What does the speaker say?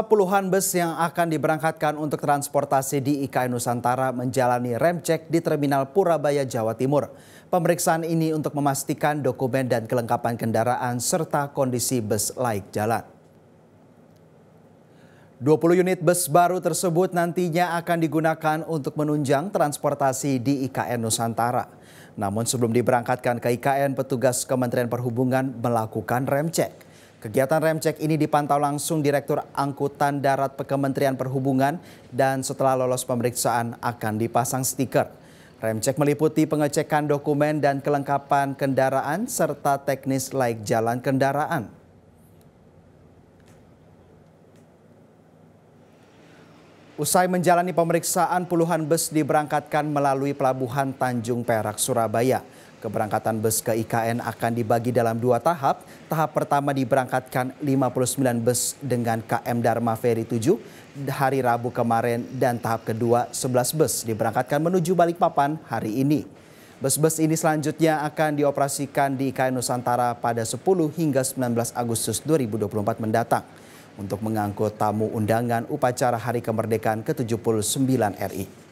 Puluhan bus yang akan diberangkatkan untuk transportasi di IKN Nusantara menjalani rem cek di Terminal Purabaya, Jawa Timur. Pemeriksaan ini untuk memastikan dokumen dan kelengkapan kendaraan serta kondisi bus laik jalan. 20 unit bus baru tersebut nantinya akan digunakan untuk menunjang transportasi di IKN Nusantara. Namun sebelum diberangkatkan ke IKN, petugas Kementerian Perhubungan melakukan rem cek. Kegiatan rem cek ini dipantau langsung Direktur Angkutan Darat Kementerian Perhubungan dan setelah lolos pemeriksaan akan dipasang stiker. Rem cek meliputi pengecekan dokumen dan kelengkapan kendaraan serta teknis laik jalan kendaraan. Usai menjalani pemeriksaan, puluhan bus diberangkatkan melalui pelabuhan Tanjung Perak, Surabaya. Keberangkatan bus ke IKN akan dibagi dalam dua tahap. Tahap pertama diberangkatkan 59 bus dengan KM Dharma Ferry 7 hari Rabu kemarin dan tahap kedua 11 bus diberangkatkan menuju Balikpapan hari ini. Bus-bus ini selanjutnya akan dioperasikan di IKN Nusantara pada 10 hingga 19 Agustus 2024 mendatang untuk mengangkut tamu undangan upacara Hari Kemerdekaan ke-79 RI.